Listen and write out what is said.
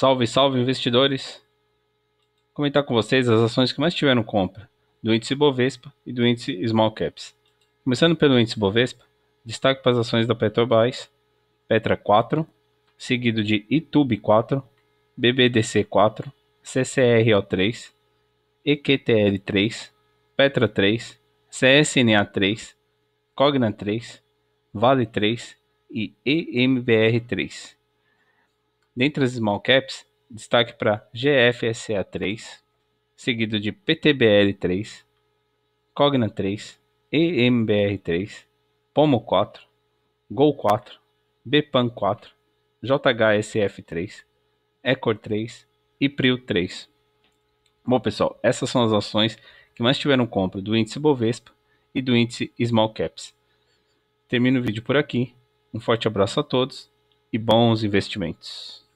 Salve, salve investidores! Comentar com vocês as ações que mais tiveram compra do índice Bovespa e do índice Small Caps. Começando pelo índice Bovespa, destaque para as ações da Petrobras, Petra 4, seguido de Itube 4, BBDC 4, CCRO3, EQTL 3, Petra 3, CSNA 3, Cogna 3, Vale 3 e EMBR 3. Dentre as small caps, destaque para GFSA3, seguido de PTBL3, Cogna3, EMBR3, POMO4, GOL4, BPAN4, JHSF3, ECOR3 e PRIO3. Bom, pessoal, essas são as ações que mais tiveram compra do índice Bovespa e do índice Small Caps. Termino o vídeo por aqui. Um forte abraço a todos e bons investimentos.